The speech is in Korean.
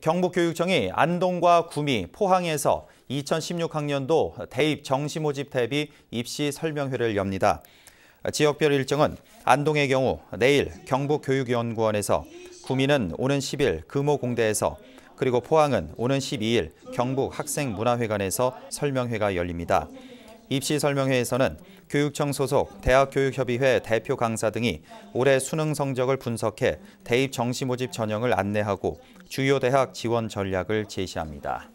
경북교육청이 안동과 구미, 포항에서 2016학년도 대입 정시모집 대비 입시 설명회를 엽니다. 지역별 일정은 안동의 경우 내일 경북교육연구원에서 구미는 오는 10일 금호공대에서 그리고 포항은 오는 12일 경북학생문화회관에서 설명회가 열립니다. 입시 설명회에서는 교육청 소속 대학교육협의회 대표 강사 등이 올해 수능 성적을 분석해 대입 정시 모집 전형을 안내하고 주요 대학 지원 전략을 제시합니다.